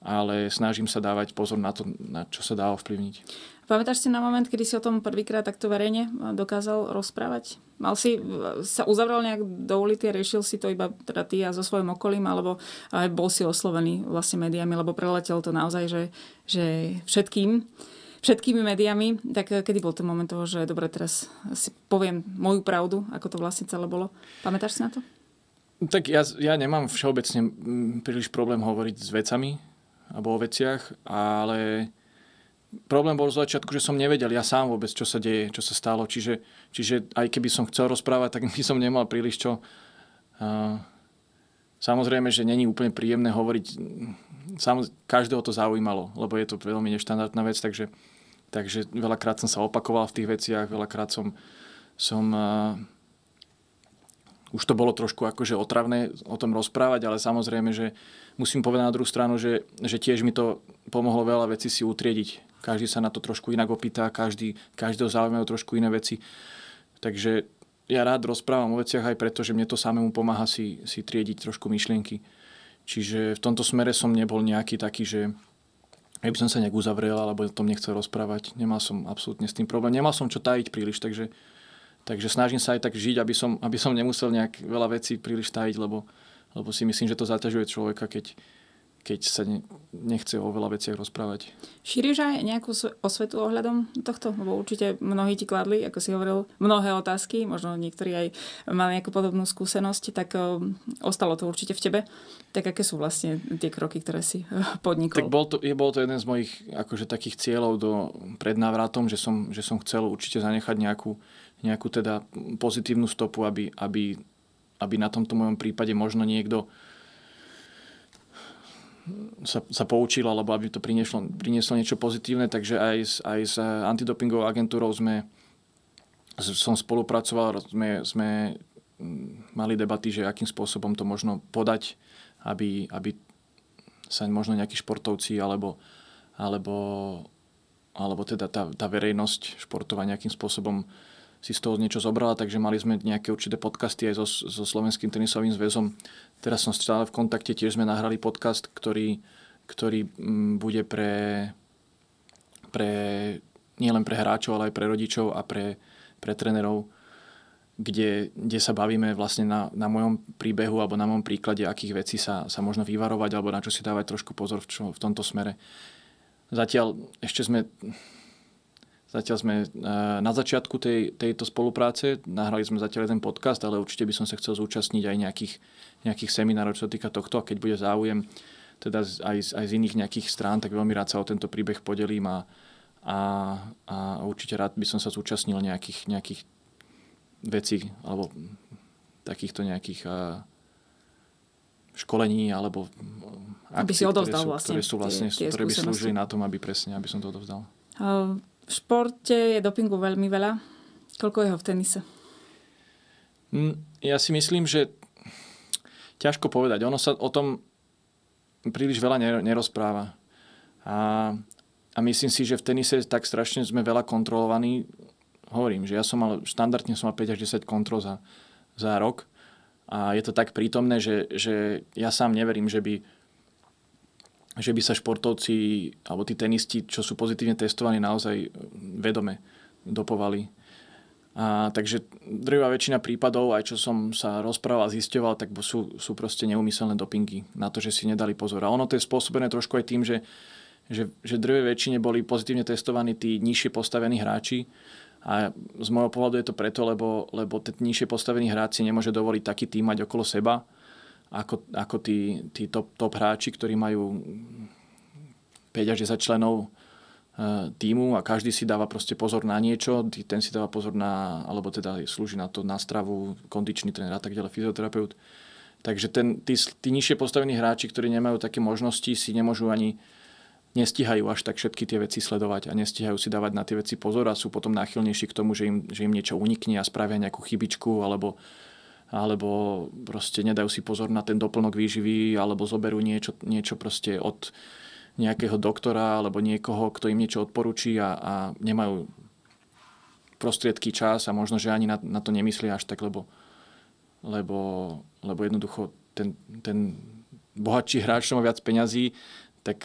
ale snažím sa dávať pozor na to, na čo sa dá ovplyvniť. Pamätáš si na moment, kedy si o tom prvýkrát takto verejne e, dokázal rozprávať? Mal si, e, sa uzavral nejak do ulity a riešil si to iba teda ty a so svojím okolím, alebo aj bol si oslovený vlastne médiami, lebo preletel to naozaj, že, že všetkým všetkými médiami, tak eh, kedy bol ten moment toho, že dobre, teraz si poviem moju pravdu, ako to vlastne celé bolo. Pamätáš si na to? Tak ja, ja nemám všeobecne mm, príliš problém hovoriť s vecami alebo o veciach, ale problém bol z začiatku, že som nevedel ja sám vôbec, čo sa deje, čo sa stalo. Čiže, čiže aj keby som chcel rozprávať, tak by som nemal príliš čo. samozrejme, že není úplne príjemné hovoriť. Mm, samoz, každého to zaujímalo, lebo je to veľmi neštandardná vec, takže Takže veľakrát som sa opakoval v tých veciach, veľakrát som, som uh, už to bolo trošku akože otravné o tom rozprávať, ale samozrejme, že musím povedať na druhú stranu, že, že tiež mi to pomohlo veľa vecí si utriediť. Každý sa na to trošku inak opýta, každý, každého zaujímajú trošku iné veci. Takže ja rád rozprávam o veciach aj preto, že mne to samému pomáha si, si triediť trošku myšlienky. Čiže v tomto smere som nebol nejaký taký, že ja by som sa nejak uzavrel, alebo o tom nechcel rozprávať. Nemal som absolútne s tým problém. Nemal som čo tajiť príliš, takže, takže snažím sa aj tak žiť, aby som, aby som nemusel nejak veľa vecí príliš tajiť, lebo, lebo si myslím, že to zaťažuje človeka, keď, keď sa ne, nechce o veľa veciach rozprávať. Šíriš aj nejakú osvetu ohľadom tohto? Lebo určite mnohí ti kladli, ako si hovoril, mnohé otázky, možno niektorí aj mali nejakú podobnú skúsenosť, tak ehm, ostalo to určite v tebe. Tak aké sú vlastne tie kroky, ktoré si eh, podnikol? Tak bol to, je, bol to jeden z mojich akože, takých cieľov do, pred návratom, že som, že som chcel určite zanechať nejakú, nejakú teda pozitívnu stopu, aby, aby, aby na tomto mojom prípade možno niekto sa, sa poučil, alebo aby to prinieslo, prinieslo niečo pozitívne, takže aj, s, aj s eh, antidopingovou agentúrou sme, som spolupracoval, sme, sme mm, mali debaty, že akým spôsobom to možno podať, aby, aby sa možno nejakí športovci alebo, alebo, alebo teda tá, tá verejnosť športova nejakým spôsobom si z toho niečo zobrala, takže mali sme nejaké určité podcasty aj so, so Slovenským tenisovým zväzom. Teraz som stále v kontakte, tiež sme nahrali podcast, ktorý, ktorý mm, bude pre, pre nielen pre hráčov, ale aj pre rodičov a pre, pre trénerov, kde, kde sa bavíme vlastne na, na mojom príbehu alebo na mojom príklade, akých vecí sa, sa možno vyvarovať alebo na čo si dávať trošku pozor v, čo, v tomto smere. Zatiaľ ešte sme Zatiaľ sme eh, na začiatku tej, tejto spolupráce, nahrali sme zatiaľ jeden podcast, ale určite by som sa chcel zúčastniť aj nejakých, nejakých seminárov, čo sa týka tohto a keď bude záujem teda aj, z, aj z iných nejakých strán, tak veľmi rád sa o tento príbeh podelím a, a, a určite rád by som sa zúčastnil nejakých, nejakých vecí alebo takýchto nejakých eh, školení alebo akcií, eh, aby si odovzdal ktoré sú, vlastne, ktoré sú vlastne, tie, tie ktoré by slúžili na tom, aby presne, aby som to odovzdal. Uh, v športe je dopingu veľmi veľa. Koľko je ho v tenise? Mm, ja si myslím, že ťažko povedať. Ono sa o tom príliš veľa nerozpráva. A, a myslím si, že v tenise tak strašne sme veľa kontrolovaní. Hovorím, že ja som mal, štandardne som mal 5 až 10 kontrol za, za rok. A je to tak prítomné, že, že ja sám neverím, že by že by sa športovci alebo tí tenisti, čo sú pozitívne testovaní, naozaj e, vedome dopovali. A, takže druhá väčšina prípadov, aj čo som sa rozprával a zisťoval, tak sú, sú proste neumyselné dopingy na to, že si nedali pozor. A ono to je spôsobené trošku aj tým, že, že, že druhej väčšine boli pozitívne testovaní tí nižšie postavení hráči, a z môjho pohľadu je to preto, lebo, lebo ten nižšie postavený hráč si nemôže dovoliť taký tým mať okolo seba, ako, ako tí, tí top, top hráči, ktorí majú 5 až 10 členov e, týmu a každý si dáva proste pozor na niečo, ten si dáva pozor na, alebo teda slúži na to, na stravu, kondičný tréner a tak ďalej, fyzioterapeut. Takže ten, tí, tí nižšie postavení hráči, ktorí nemajú také možnosti, si nemôžu ani, nestihajú až tak všetky tie veci sledovať a nestihajú si dávať na tie veci pozor a sú potom náchylnejší k tomu, že im, že im niečo unikne a spravia nejakú chybičku alebo alebo proste nedajú si pozor na ten doplnok výživy, alebo zoberú niečo, niečo proste od nejakého doktora alebo niekoho, kto im niečo odporúči a, a nemajú prostriedky, čas a možno, že ani na, na to nemyslia až tak, lebo, lebo, lebo jednoducho ten, ten bohatší hráč, čo má viac peňazí, tak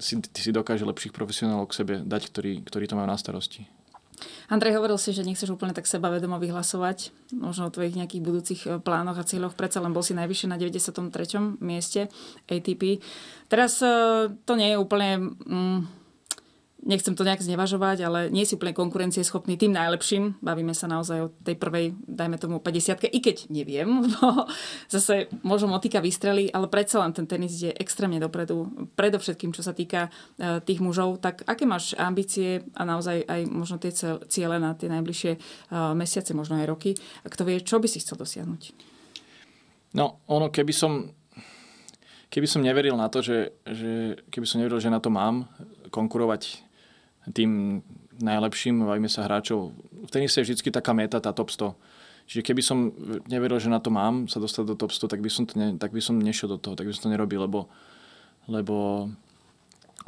si, si dokáže lepších profesionálov k sebe dať, ktorí to majú na starosti. Andrej, hovoril si, že nechceš úplne tak sebavedomo vyhlasovať, možno o tvojich nejakých budúcich e, plánoch a cieľoch, predsa len bol si najvyššie na 93. mieste ATP. Teraz e, to nie je úplne... Mm, nechcem to nejak znevažovať, ale nie si úplne konkurencieschopný tým najlepším. Bavíme sa naozaj o tej prvej, dajme tomu 50 i keď neviem, lebo zase možno motýka vystrelí, ale predsa len ten tenis ide extrémne dopredu. Predovšetkým, čo sa týka e, tých mužov, tak aké máš ambície a naozaj aj možno tie ciele na tie najbližšie e, mesiace, možno aj roky. Kto vie, čo by si chcel dosiahnuť? No, ono, keby som keby som neveril na to, že, že keby som neveril, že na to mám konkurovať tým najlepším, bavíme sa hráčov. V tenise je vždy taká meta, tá top 100. Čiže keby som neveril, že na to mám sa dostať do top 100, tak by som, to ne, tak by som nešiel do toho, tak by som to nerobil, lebo, lebo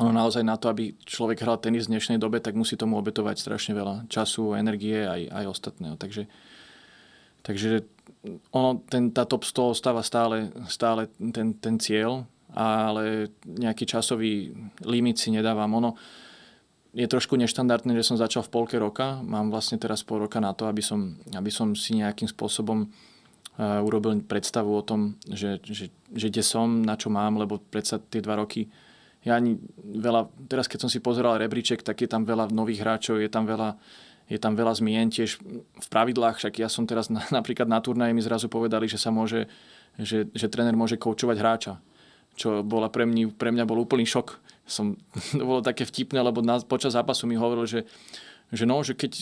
ono naozaj na to, aby človek hral tenis v dnešnej dobe, tak musí tomu obetovať strašne veľa času, energie aj, aj ostatného. Takže, takže ono, ten, tá top 100 ostáva stále, stále ten, ten cieľ, ale nejaký časový limit si nedávam. Ono, je trošku neštandardné, že som začal v polke roka. Mám vlastne teraz pol roka na to, aby som, aby som si nejakým spôsobom uh, urobil predstavu o tom, že, že, že kde som, na čo mám, lebo predsa tie dva roky ja ani veľa, teraz keď som si pozeral rebríček, tak je tam veľa nových hráčov, je tam veľa, je tam veľa zmien tiež v pravidlách, však ja som teraz na, napríklad na turnaji mi zrazu povedali, že sa môže, že, že tréner môže koučovať hráča, čo bola pre, mňa, pre mňa bol úplný šok som, to bolo také vtipné, lebo na, počas zápasu mi hovoril, že, že no, že keď,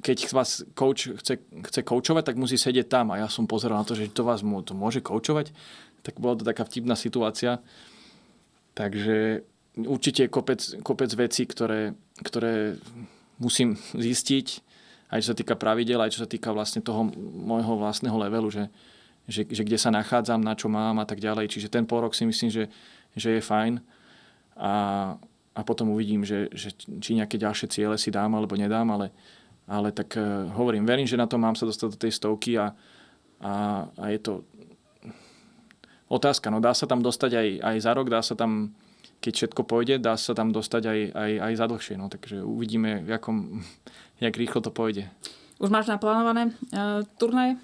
keď vás coach chce, chce koučovať, tak musí sedieť tam. A ja som pozeral na to, že to vás mu, to môže koučovať. Tak bola to taká vtipná situácia. Takže určite je kopec, kopec vecí, ktoré, ktoré musím zistiť, aj čo sa týka pravidel, aj čo sa týka vlastne toho môjho vlastného levelu, že, že, že kde sa nachádzam, na čo mám a tak ďalej. Čiže ten pôrok si myslím, že, že je fajn a, a potom uvidím, že, že či nejaké ďalšie ciele si dám alebo nedám, ale, ale tak uh, hovorím, verím, že na to mám sa dostať do tej stovky a, a, a je to otázka. No dá sa tam dostať aj, aj za rok, dá sa tam, keď všetko pôjde, dá sa tam dostať aj, aj, aj za dlhšie. No takže uvidíme, jakom, jak rýchlo to pôjde. Už máš naplánované uh, turnaje,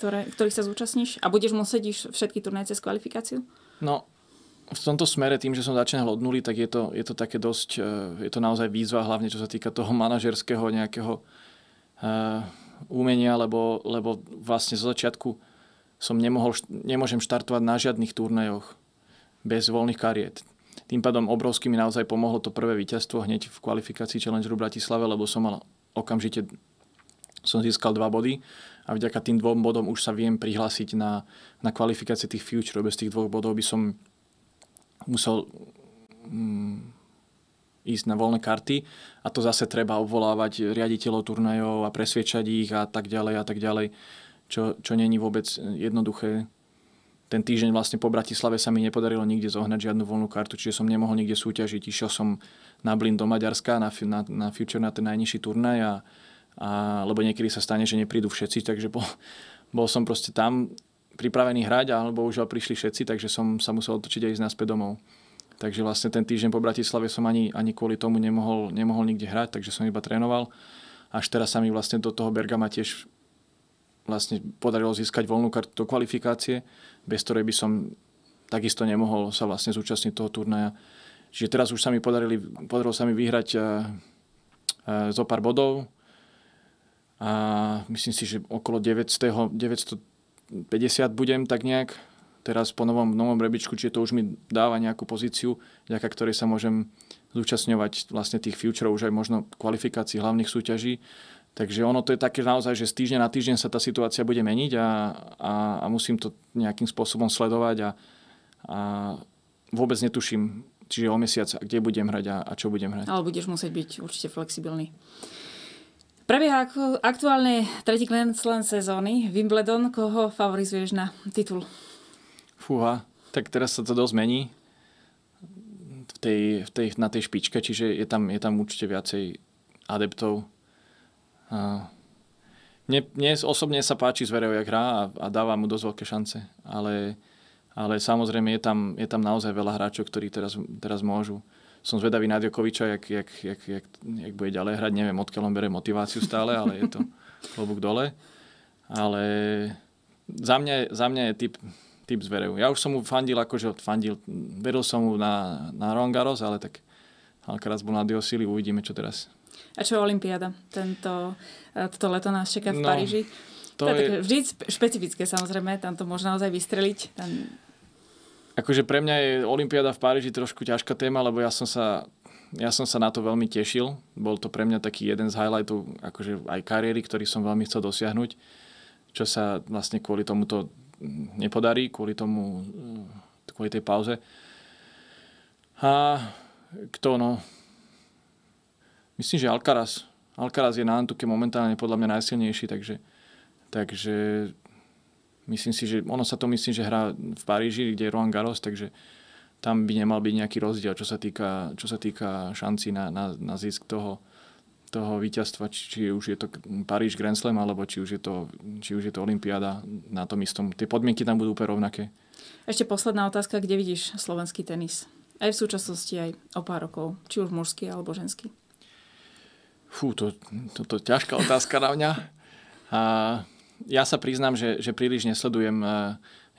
ktorých sa zúčastníš a budeš musieť ísť všetky turnaje cez kvalifikáciu? No, v tomto smere tým, že som začínal od nuly, tak je to, je to také dosť, eh, je to naozaj výzva, hlavne čo sa týka toho manažerského nejakého uh, umenia, lebo, lebo vlastne zo začiatku som nemohol, nemôžem štartovať na žiadnych turnajoch bez voľných kariet. Tým pádom obrovsky mi naozaj pomohlo to prvé víťazstvo hneď v kvalifikácii Challengeru Bratislave, lebo som mal okamžite som získal dva body a vďaka tým dvom bodom už sa viem prihlásiť na, na kvalifikácie tých future. Bez tých dvoch bodov by som musel mm, ísť na voľné karty a to zase treba obvolávať riaditeľov turnajov a presviečať ich a tak ďalej a tak ďalej, čo, čo není vôbec jednoduché. Ten týždeň vlastne po Bratislave sa mi nepodarilo nikde zohnať žiadnu voľnú kartu, čiže som nemohol nikde súťažiť. Išiel som na blin do Maďarska, na, na, na Future, na ten najnižší turnaj, a, a, lebo niekedy sa stane, že neprídu všetci, takže bol, bol som proste tam pripravení hrať, ale bohužiaľ prišli všetci, takže som sa musel otočiť aj ísť naspäť domov. Takže vlastne ten týždeň po Bratislave som ani, ani kvôli tomu nemohol, nemohol nikde hrať, takže som iba trénoval. Až teraz sa mi vlastne do toho Bergama tiež vlastne podarilo získať voľnú kartu do kvalifikácie, bez ktorej by som takisto nemohol sa vlastne zúčastniť toho turnaja. Čiže teraz už sa mi podarili, podarilo sa mi vyhrať uh, uh, zo pár bodov a myslím si, že okolo 900, 900 50 budem tak nejak, teraz po novom, novom rebičku, čiže to už mi dáva nejakú pozíciu, vďaka ktorej sa môžem zúčastňovať vlastne tých futureov, už aj možno kvalifikácií hlavných súťaží. Takže ono to je také naozaj, že z týždňa na týždeň sa tá situácia bude meniť a, a, a musím to nejakým spôsobom sledovať a, a vôbec netuším, čiže o mesiac, kde budem hrať a, a čo budem hrať. Ale budeš musieť byť určite flexibilný. Prebieha aktuálne tretí Grand Slam sezóny. Wimbledon, koho favorizuješ na titul? Fúha, tak teraz sa to dosť mení v tej, v tej, na tej špičke, čiže je tam, je tam určite viacej adeptov. A... mne, mne osobne sa páči Zverev, jak hrá a, a dáva mu dosť veľké šance, ale, ale samozrejme je tam, je tam naozaj veľa hráčov, ktorí teraz, teraz môžu som zvedavý na Djokoviča, jak, jak, jak, jak, jak bude ďalej hrať. Neviem, odkiaľ on bere motiváciu stále, ale je to klobúk dole. Ale za mňa, za mňa je typ, typ zverejú. Ja už som mu fandil, akože fandil, vedol som mu na, na Rongaros, ale tak Alcaraz bol na Diosili, uvidíme, čo teraz. A čo Olympiáda? Tento, eh, toto leto nás čeká v no, Paríži. To, to je... Vždy špecifické samozrejme, tam to možno naozaj vystreliť. Tam Akože pre mňa je Olympiáda v Paríži trošku ťažká téma, lebo ja som sa ja som sa na to veľmi tešil. Bol to pre mňa taký jeden z highlightov akože aj kariéry, ktorý som veľmi chcel dosiahnuť, čo sa vlastne kvôli tomuto nepodarí, kvôli tomu, eh, kvôli tej pauze. A kto no? Myslím, že Alcaraz. Alcaraz je na Antuke momentálne podľa mňa najsilnejší, takže, takže Myslím si, že ono sa to myslím, že hrá v Paríži, kde je Roland Garros, takže tam by nemal byť nejaký rozdiel, čo sa týka, čo sa týka šanci na, na, na zisk toho, toho víťazstva, či, či už je to Paríž Grand Slam, alebo či už je to, či už je to Olympiáda na tom istom. Tie podmienky tam budú úplne rovnaké. Ešte posledná otázka, kde vidíš slovenský tenis? Aj v súčasnosti, aj o pár rokov. Či už mužský, alebo ženský. Fú, to, to, to ťažká otázka na mňa. A ja sa priznám, že, že príliš nesledujem eh,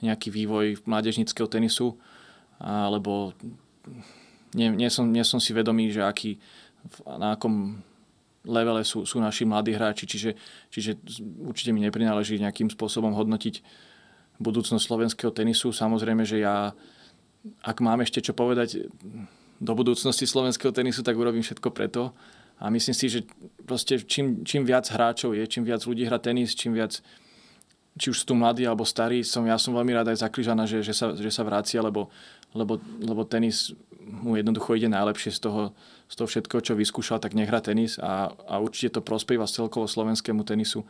nejaký vývoj mládežnického tenisu, lebo nie, nie, som, nie som si vedomý, že aký, na akom levele sú, sú naši mladí hráči, čiže, čiže určite mi neprináleží nejakým spôsobom hodnotiť budúcnosť slovenského tenisu. Samozrejme, že ja, ak mám ešte čo povedať do budúcnosti slovenského tenisu, tak urobím všetko preto, a myslím si, že proste čím, čím viac hráčov je, čím viac ľudí hrá tenis, čím viac či už sú tu mladí alebo starí, som, ja som veľmi rád aj zakrižaná, že, že, sa, že sa vrácia, lebo, lebo, lebo tenis mu jednoducho ide najlepšie z toho, z toho všetko, čo vyskúšal, tak nehrá tenis a, a určite to prospieva celkovo slovenskému tenisu.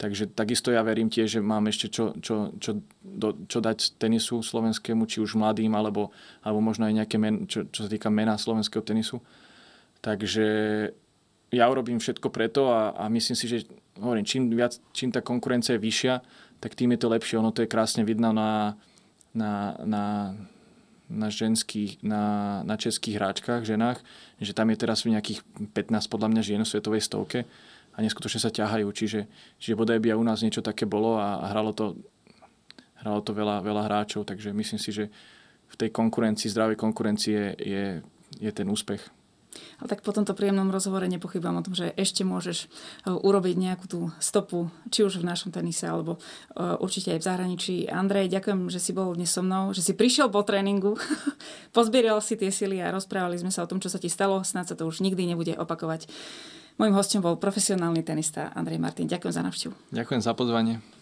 Takže takisto ja verím tiež, že mám ešte čo, čo, čo, do, čo dať tenisu slovenskému, či už mladým, alebo, alebo možno aj nejaké, men, čo, čo sa týka mena slovenského tenisu. Takže ja urobím všetko preto a, a myslím si, že hovorím, čím, viac, čím tá konkurencia je vyššia, tak tým je to lepšie. Ono to je krásne vidno na, na, na, na, ženských, na, na českých hráčkach, ženách, že tam je teraz nejakých 15 podľa mňa žien v svetovej stovke a neskutočne sa ťahajú. Čiže, čiže bodaj by aj u nás niečo také bolo a, a hralo to, hralo to veľa, veľa hráčov, takže myslím si, že v tej konkurencii, zdravej konkurencie je, je ten úspech. Ale tak po tomto príjemnom rozhovore nepochybám o tom, že ešte môžeš e, urobiť nejakú tú stopu, či už v našom tenise, alebo e, určite aj v zahraničí. Andrej, ďakujem, že si bol dnes so mnou, že si prišiel po tréningu, pozbieral si tie sily a rozprávali sme sa o tom, čo sa ti stalo. Snáď sa to už nikdy nebude opakovať. Mojím hostom bol profesionálny tenista Andrej Martin. Ďakujem za návštevu. Ďakujem za pozvanie.